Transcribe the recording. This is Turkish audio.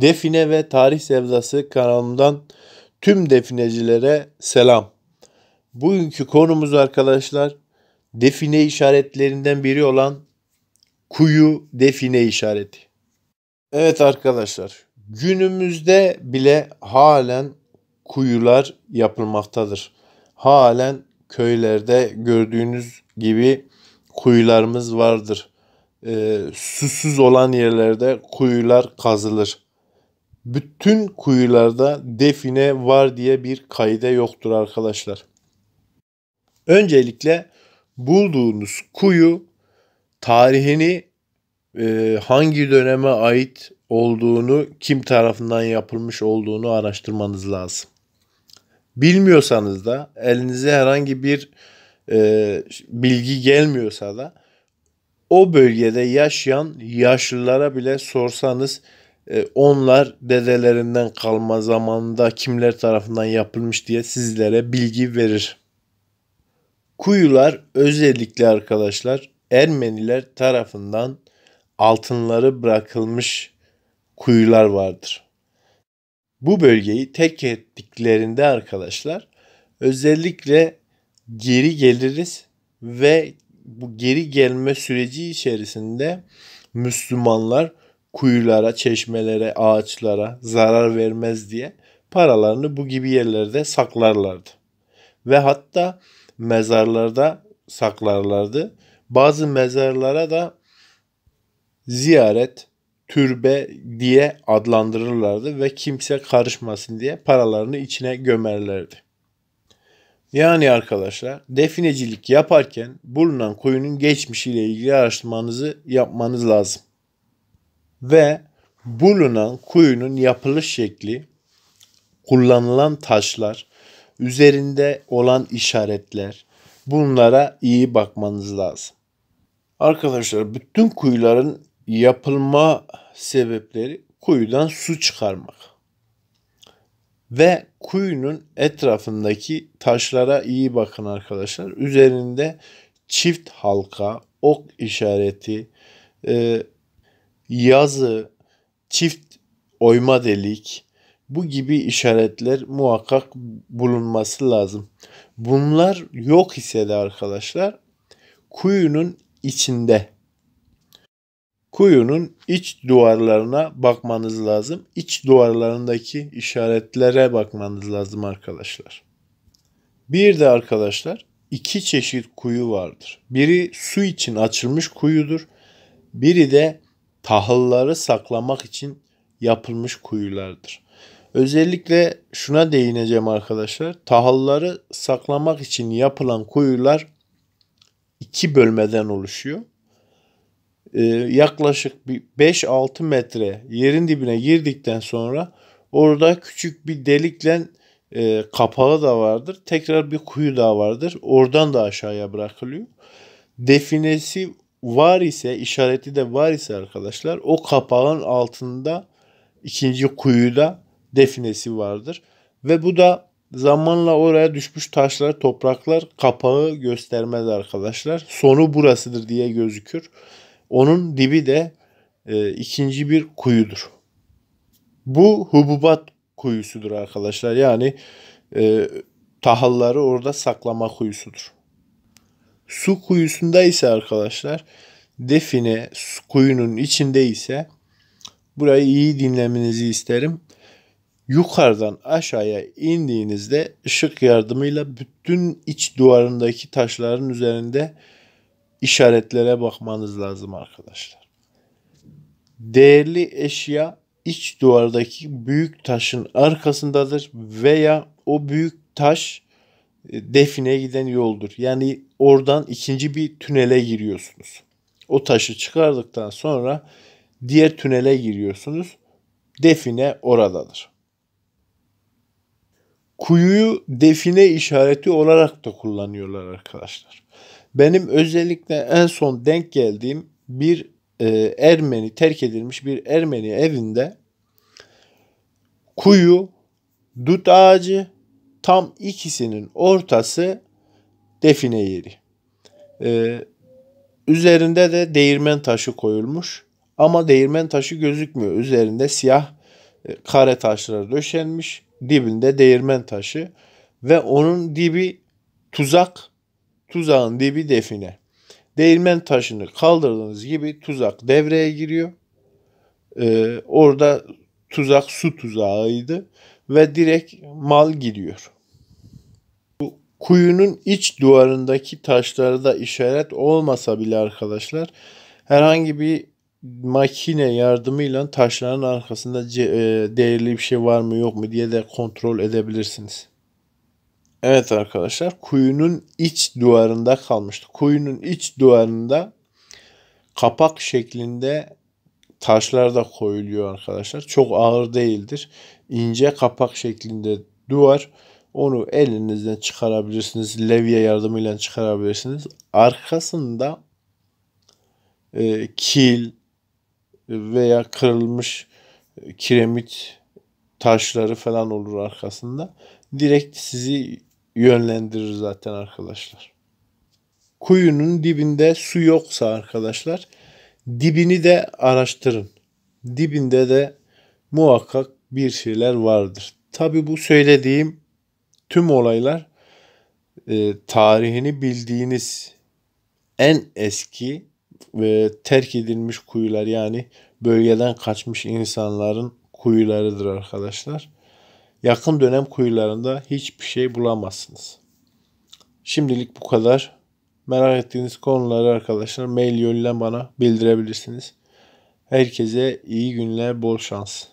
Define ve Tarih Sevdası kanalımdan tüm definecilere selam. Bugünkü konumuz arkadaşlar define işaretlerinden biri olan kuyu define işareti. Evet arkadaşlar günümüzde bile halen kuyular yapılmaktadır. Halen köylerde gördüğünüz gibi kuyularımız vardır. E, susuz olan yerlerde kuyular kazılır bütün kuyularda define var diye bir kaide yoktur arkadaşlar. Öncelikle bulduğunuz kuyu tarihini e, hangi döneme ait olduğunu, kim tarafından yapılmış olduğunu araştırmanız lazım. Bilmiyorsanız da elinize herhangi bir e, bilgi gelmiyorsa da o bölgede yaşayan yaşlılara bile sorsanız e, onlar dedelerinden kalma zamanda kimler tarafından yapılmış diye sizlere bilgi verir. Kuyular özellikle arkadaşlar Ermeniler tarafından altınları bırakılmış kuyular vardır. Bu bölgeyi tek ettiklerinde arkadaşlar özellikle geri geliriz ve bu geri gelme süreci içerisinde Müslümanlar kuyulara, çeşmelere, ağaçlara zarar vermez diye paralarını bu gibi yerlerde saklarlardı. Ve hatta mezarlarda saklarlardı. Bazı mezarlara da ziyaret, türbe diye adlandırırlardı ve kimse karışmasın diye paralarını içine gömerlerdi. Yani arkadaşlar definecilik yaparken bulunan kuyunun geçmişiyle ilgili araştırmanızı yapmanız lazım ve bulunan kuyunun yapılış şekli, kullanılan taşlar, üzerinde olan işaretler bunlara iyi bakmanız lazım. Arkadaşlar bütün kuyuların yapılma sebepleri kuyudan su çıkarmak ve kuyunun etrafındaki taşlara iyi bakın arkadaşlar. Üzerinde çift halka, ok işareti, e, yazı, çift oyma delik bu gibi işaretler muhakkak bulunması lazım. Bunlar yok ise de arkadaşlar kuyunun içinde kuyunun iç duvarlarına bakmanız lazım. İç duvarlarındaki işaretlere bakmanız lazım arkadaşlar. Bir de arkadaşlar iki çeşit kuyu vardır. Biri su için açılmış kuyudur. Biri de tahılları saklamak için yapılmış kuyulardır. Özellikle şuna değineceğim arkadaşlar. Tahılları saklamak için yapılan kuyular iki bölmeden oluşuyor. Ee, yaklaşık 5-6 metre yerin dibine girdikten sonra orada küçük bir delikle e, kapağı da vardır. Tekrar bir kuyu daha vardır. Oradan da aşağıya bırakılıyor. Definesi var ise işareti de var ise arkadaşlar o kapağın altında ikinci kuyuda definesi vardır. Ve bu da zamanla oraya düşmüş taşlar, topraklar kapağı göstermez arkadaşlar. Sonu burasıdır diye gözükür. Onun dibi de e, ikinci bir kuyudur. Bu hububat kuyusudur arkadaşlar. Yani e, tahalları orada saklama kuyusudur. Su kuyusunda ise arkadaşlar define kuyunun içinde ise burayı iyi dinlemenizi isterim. Yukarıdan aşağıya indiğinizde ışık yardımıyla bütün iç duvarındaki taşların üzerinde işaretlere bakmanız lazım arkadaşlar. Değerli eşya iç duvardaki büyük taşın arkasındadır veya o büyük taş e, defineye giden yoldur. Yani oradan ikinci bir tünele giriyorsunuz. O taşı çıkardıktan sonra diğer tünele giriyorsunuz. Define oradadır. Kuyuyu define işareti olarak da kullanıyorlar arkadaşlar. Benim özellikle en son denk geldiğim bir e, Ermeni terk edilmiş bir Ermeni evinde kuyu, dut ağacı tam ikisinin ortası define yeri. Ee, üzerinde de değirmen taşı koyulmuş ama değirmen taşı gözükmüyor. Üzerinde siyah e, kare taşları döşenmiş. Dibinde değirmen taşı ve onun dibi tuzak. Tuzağın dibi define. Değirmen taşını kaldırdığınız gibi tuzak devreye giriyor. Ee, orada tuzak su tuzağıydı ve direkt mal gidiyor. Bu kuyunun iç duvarındaki taşlarda işaret olmasa bile arkadaşlar herhangi bir makine yardımıyla taşların arkasında e, değerli bir şey var mı yok mu diye de kontrol edebilirsiniz. Evet arkadaşlar kuyunun iç duvarında kalmıştı. Kuyunun iç duvarında kapak şeklinde taşlar da koyuluyor arkadaşlar. Çok ağır değildir. İnce kapak şeklinde duvar. Onu elinizden çıkarabilirsiniz. Levye yardımıyla çıkarabilirsiniz. Arkasında e, kil veya kırılmış e, kiremit taşları falan olur arkasında. Direkt sizi yönlendirir zaten arkadaşlar. Kuyunun dibinde su yoksa arkadaşlar dibini de araştırın. Dibinde de muhakkak bir şeyler vardır. Tabi bu söylediğim tüm olaylar e, tarihini bildiğiniz en eski ve terk edilmiş kuyular yani bölgeden kaçmış insanların kuyularıdır arkadaşlar. Yakın dönem kuyularında hiçbir şey bulamazsınız. Şimdilik bu kadar. Merak ettiğiniz konuları arkadaşlar mail yoluyla bana bildirebilirsiniz. Herkese iyi günler, bol şans.